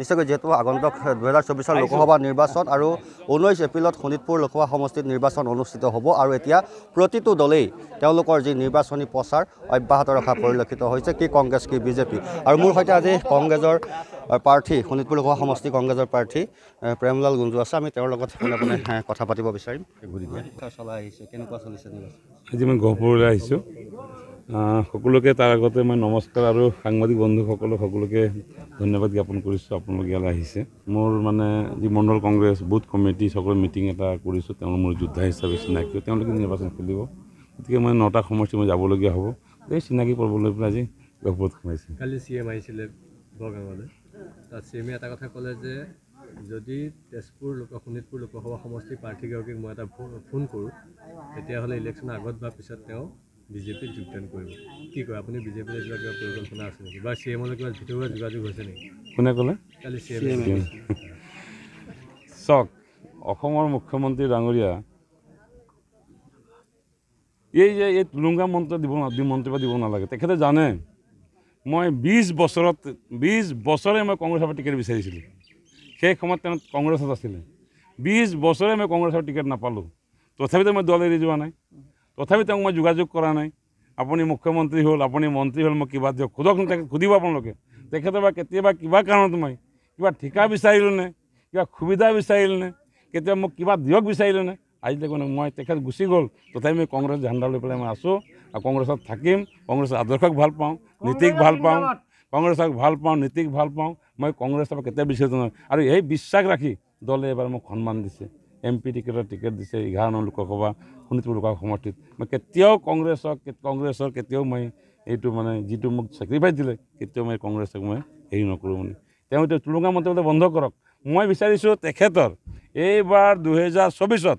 নিশ্চয়কৈ যিহেতু আগন্তুক দুহেজাৰ চৌবিছৰ লোকসভা নিৰ্বাচন আৰু ঊনৈছ এপ্ৰিলত শোণিতপুৰ লোকসভা সমষ্টিত নিৰ্বাচন অনুষ্ঠিত হ'ব আৰু এতিয়া প্ৰতিটো দলেই তেওঁলোকৰ যি নিৰ্বাচনী প্ৰচাৰ অব্যাহত ৰখা পৰিলক্ষিত হৈছে কি কংগ্ৰেছ কি বিজেপি আৰু মোৰ সৈতে আজি কংগ্ৰেছৰ প্ৰাৰ্থী শোণিতপুৰ লোকসভা সমষ্টি কংগ্ৰেছৰ প্ৰাৰ্থী প্ৰেমলাল গুঞ্জু আছে আমি তেওঁৰ লগত মানে মানে কথা পাতিব বিচাৰিম আজি মই গহপুৰলৈ আহিছোঁ সকলোকে তাৰ আগতে মই নমস্কাৰ আৰু সাংবাদিক বন্ধুসকলক সকলোকে ধন্যবাদ জ্ঞাপন কৰিছোঁ আপনাৰ ইয়ালৈ আহিছে মোৰ মানে যি মণ্ডল কংগ্ৰেছ বুথ কমিটি সকল মিটিং এটা কৰিছোঁ তো মোৰ যোদ্ধা হিচাপে চিনাকি তেওঁলোকে নিৰ্বাচন খেলিব গতিকে মই নটা সমষ্টি মই যাবলগীয়া হব এই চিনাকি পড়বলে আজি গভীরত সোমাইছে কালি চি এম আহিছিলে আইসিলে তাত চি এমে এটা কথা কলে যে যদি তেজপুৰ লোক শোণিতপুৰ লোকসভা সমষ্টিৰ প্ৰাৰ্থীগৰাকীক মই এটা ফোন কৰোঁ তেতিয়াহ'লে ইলেকশ্যনৰ আগত বা পিছত তেওঁ বিজেপিত যোগদান কৰিব কি কয় আপুনি বিজেপিলৈ যোৱা কিবা পৰিকল্পনা আছে নেকি বা চি এমলৈ কিবা ভিতৰুৱা যোগাযোগ হৈছে নেকি কোনে ক'লে কালি চি এম চাওক অসমৰ মুখ্যমন্ত্ৰী ডাঙৰীয়া এই যে এই তুলুংগা মন্ত্ৰ দিব মন্ত্ৰী মন্তব্য দিব নালাগে তেখেতে জানে মই বিছ বছৰত বিছ বছৰে মই কংগ্ৰেছৰ পৰা টিকেট বিচাৰিছিলোঁ সেই সময়ত তেওঁ কংগ্ৰেছত আছিলে বিছ বছৰে মই কংগ্ৰেছৰ টিকেট নাপালোঁ তথাপিতো মই দল এৰি যোৱা নাই তথাপি তেওঁক মই যোগাযোগ কৰা নাই আপুনি মুখ্যমন্ত্ৰী হ'ল আপুনি মন্ত্ৰী হ'ল মই কিবা দিয়ক সুধক সুধিব আপোনালোকে তেখেতে বা কেতিয়াবা কিবা কাৰণত মই কিবা ঠিকা বিচাৰিলোনে কিবা সুবিধা বিচাৰিলেনে কেতিয়াবা মোক কিবা দিয়ক বিচাৰিলেনে আজিলৈকে মই তেখেত গুচি গ'ল তথাপি মই কংগ্ৰেছ ঝাণ্ডা লৈ পেলাই মই আছোঁ আৰু কংগ্ৰেছত থাকিম কংগ্ৰেছৰ আদৰ্শক ভাল পাওঁ নীতিক ভাল পাওঁ কংগ্ৰেছক ভাল পাওঁ নীতিক ভাল পাওঁ মই কংগ্ৰেছৰ পৰা কেতিয়াও বিচাৰিছোঁ নহয় আৰু এই বিশ্বাস ৰাখি দলে এবাৰ মোক সন্মান দিছে এম পি টিকেটৰ টিকেট দিছে এঘাৰজন লোকসভা শোণিতপুৰ লোকসভা সমষ্টিত মই কেতিয়াও কংগ্ৰেছক কংগ্ৰেছৰ কেতিয়াও মই এইটো মানে যিটো মোক চেক্ৰিফাইচ দিলে কেতিয়াও মই কংগ্ৰেছক মই হেৰি নকৰোঁ মানে তেওঁ এতিয়া টুলুঙা মন্ত্ৰালয় বন্ধ কৰক মই বিচাৰিছোঁ তেখেতৰ এইবাৰ দুহেজাৰ চৌবিছত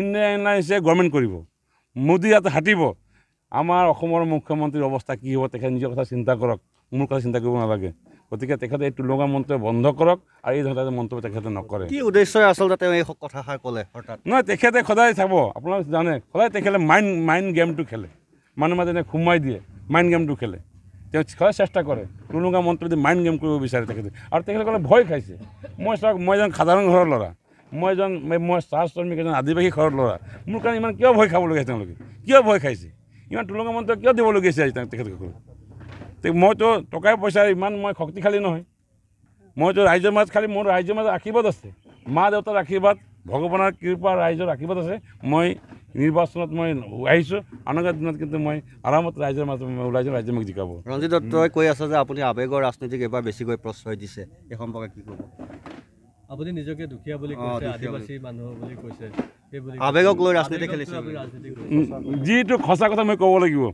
ইণ্ডিয়ান এয়াৰলাইন্সে গভৰ্ণমেণ্ট কৰিব মোদী ইয়াত হাতিব আমাৰ অসমৰ মুখ্যমন্ত্ৰীৰ অৱস্থা কি হ'ব তেখেত নিজৰ কথা চিন্তা কৰক মোৰ কথা চিন্তা কৰিব নালাগে গতিকে তেখেতে এই টুলুঙা মন্ত্ৰ বন্ধ কৰক আৰু এই ধৰণৰ মন্ত্ৰ তেখেতে নকৰে কি উদ্দেশ্যই আচলতে তেওঁ এই কথাষাৰ ক'লে হঠাৎ নহয় তেখেতে সদায় চাব আপোনালোকে জানে সদায় তেখেতে মাইণ্ড মাইণ্ড গেমটো খেলে মানুহ মানুহজনে সোমাই দিয়ে মাইণ্ড গেমটো খেলে তেওঁ সদায় চেষ্টা কৰে তুলুঙা মন্ত্ৰ যদি মাইণ্ড গেম কৰিব বিচাৰে তেখেতে আৰু তেখেতে ক'লে ভয় খাইছে মই চাওক মই এজন সাধাৰণ ঘৰৰ ল'ৰা মই এজন মই চাহ শ্ৰমিক এজন আদিবাসী ঘৰৰ ল'ৰা মোৰ কাৰণে ইমান কিয় ভয় খাবলগীয়া হৈছে তেওঁলোকে কিয় ভয় খাইছে ইমান তুলুঙা মন্ত্ৰ কিয় দিবলগীয়া হৈছে আজি তেখেতসকলে মইতো টকাই পইচাৰে ইমান মই শক্তিশালী নহয় মইতো ৰাইজৰ মাজত খালী মোৰ ৰাইজৰ মাজত আশীৰ্বাদ আছে মা দেউতাৰ আশীৰ্বাদ ভগৱানৰ কৃপা ৰাইজৰ আশীৰ্বাদ আছে মই নিৰ্বাচনত মই আহিছোঁ অনাগত দিনত কিন্তু মই আৰামত ৰাইজৰ মাজত ওলাই যাম ৰাইজে মোক জিকাব ৰঞ্জিত দত্তই কৈ আছে যে আপুনি আৱেগৰ ৰাজনীতিক এবাৰ বেছিকৈ প্ৰশ্ৰয় দিছে এই সম্পৰ্কে কি ক'ব আপুনি নিজকে দুখীয়া বুলি আদিবাসী মানুহ বুলি কৈছে আৱেগক লৈ ৰাজনীতি খেলিছে যিটো সঁচা কথা মই ক'ব লাগিব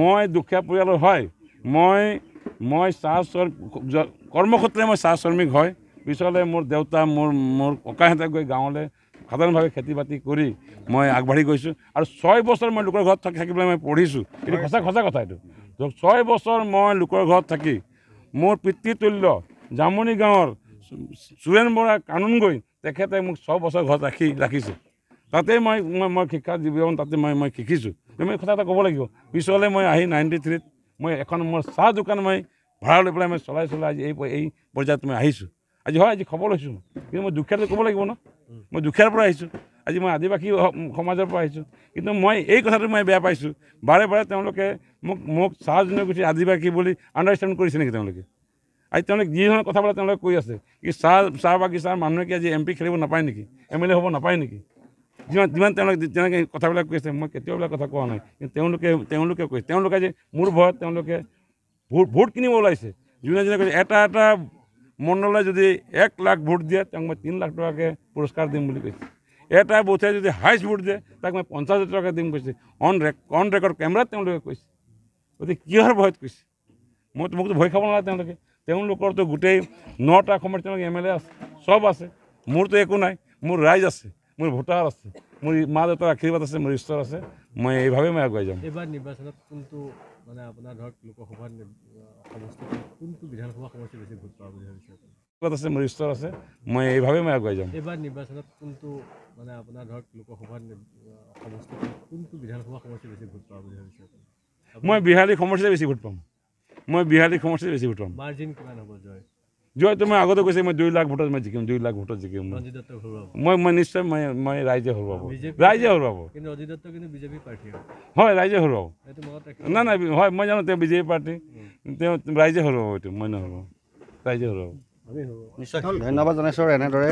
মই দুখীয়া পৰিয়ালৰ হয় মই মই চাহ কৰ্মক্ষেত্ৰে মই চাহ শ্ৰমিক হয় পিছলৈ মোৰ দেউতা মোৰ মোৰ ককাহঁতে গৈ গাঁৱলৈ সাধাৰণভাৱে খেতি বাতি কৰি মই আগবাঢ়ি গৈছোঁ আৰু ছয় বছৰ মই লোকৰ ঘৰত থাকি থাকিবলৈ মই পঢ়িছোঁ এইটো সঁচা সঁচা কথা এইটো ছয় বছৰ মই লোকৰ ঘৰত থাকি মোৰ পিতৃ তুল্য জামনি গাঁৱৰ চুৰেণ বৰা কানুন গৈ তেখেতে মোক ছয় বছৰ ঘৰত ৰাখি ৰাখিছে তাতে মই মই মই শিক্ষা জীৱন তাতে মই মই শিকিছোঁ মই কথা এটা ক'ব লাগিব পিছলৈ মই আহি নাইণ্টি থ্ৰীত মই এখন মই চাহ দোকান মই ভাড়া লৈ পেলাই মই চলাই চলাই আজি এই এই পৰ্যায়ত মই আহিছোঁ আজি হয় আজি খবৰ লৈছোঁ মই কিন্তু মই দুখীয়াটো ক'ব লাগিব ন মই দুখীয়াৰ পৰা আহিছোঁ আজি মই আদিবাসী সমাজৰ পৰা আহিছোঁ কিন্তু মই এই কথাটো মই বেয়া পাইছোঁ বাৰে বাৰে তেওঁলোকে মোক মোক চাহ জনগোষ্ঠী আদিবাসী বুলি আণ্ডাৰষ্টেণ্ড কৰিছে নেকি তেওঁলোকে আজি তেওঁলোকে যি ধৰণৰ কথা কথাবিলাক তেওঁলোকে কৈ আছে কি চাহ চাহ বাগিচাৰ মানুহে কি আজি এম পি খেলিব নাপায় নেকি এম এল এ হ'ব নাপায় নেকি যিমান যিমান তেওঁলোকে যেনেকৈ কথাবিলাক কৈ আছে মই কেতিয়াও এইবিলাক কথা কোৱা নাই কিন্তু তেওঁলোকে তেওঁলোকে কৈছে তেওঁলোকে আজি মোৰ ভয়ত তেওঁলোকে ভোট ভোট কিনিব ওলাইছে যোনে যোনে কৈছে এটা এটা মণ্ডলে যদি এক লাখ ভোট দিয়ে তেওঁক মই তিনি লাখ টকাকৈ পুৰস্কাৰ দিম বুলি কৈছে এটা বুথে যদি হাইষ্ট ভোট দিয়ে তাক মই পঞ্চাছ হাজাৰ টকা দিম কৈছে অন ৰেক অন ৰেকৰ্ড কেমেৰাত তেওঁলোকে কৈছে গতিকে কিহৰ ভয়ত কৈছে মই মোকতো ভয় খাব নালাগে তেওঁলোকে তেওঁলোকৰতো গোটেই নটা সময়ত তেওঁলোকে এম এল এ আছে চব আছে মোৰতো একো নাই মোৰ ৰাইজ আছে মোৰ ভোটাৰ আছে মোৰ মা দেউতাৰ আশীৰ্বাদ আছে মোৰ ঈশ্বৰ আছে মই এইভাৱে মই আগুৱাই যাম এইবাৰ নিৰ্বাচনত কোনটো মানে আপোনাৰ ধৰক লোকসভাৰ কোনটো বিধানসভা সমষ্টি বেছি ভোট পাব বুলি ভাবিছে আছে মোৰ ঈশ্বৰ আছে মই এইভাৱে মই আগুৱাই যাম এইবাৰ নিৰ্বাচনত কোনটো মানে আপোনাৰ ধৰক লোকসভাৰ সমষ্টি কোনটো বিধানসভা সমষ্টি বেছি ভোট পাব বুলি ভাবিছে মই বিহালী সমষ্টিতে বেছি ভোট পাম মই বিহালী সমষ্টিতে বেছি ভোট পাম মাৰ্জিন কিমান হ'ব জয় যোৱাটো মই আগতে কৈছে মই দুই লাখ ভোটত মই জিকিম দুই লাখ ভোটত জিকিম মই মই নিশ্চয় মই মই ৰাইজে হৰুৱাব ৰাইজে হৰুৱাব হয় ৰাইজে হৰুৱাব নাই নাই হয় মই জানো তেওঁ বিজেপি পাৰ্টী তেওঁ ৰাইজে হৰুৱাব এইটো মই নহৰুৱাওঁ ৰাইজে হৰুৱাব নিশ্চয় ধন্যবাদ জনাইছোঁ আৰু এনেদৰে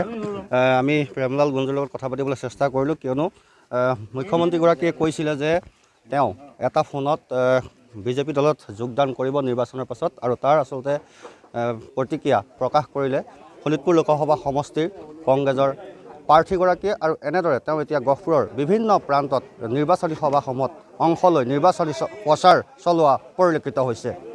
আমি প্ৰেমলাল গুঞ্জৰ লগত কথা পাতিবলৈ চেষ্টা কৰিলোঁ কিয়নো মুখ্যমন্ত্ৰীগৰাকীয়ে কৈছিলে যে তেওঁ এটা ফোনত বিজেপি দলত যোগদান কৰিব নিৰ্বাচনৰ পাছত আৰু তাৰ আচলতে প্ৰতিক্ৰিয়া প্ৰকাশ কৰিলে শোণিতপুৰ লোকসভা সমষ্টিৰ কংগ্ৰেছৰ প্ৰাৰ্থীগৰাকীয়ে আৰু এনেদৰে তেওঁ এতিয়া গহপুৰৰ বিভিন্ন প্ৰান্তত নিৰ্বাচনী সভাসমূহত অংশ লৈ নিৰ্বাচনী প্ৰচাৰ চলোৱা পৰিলক্ষিত হৈছে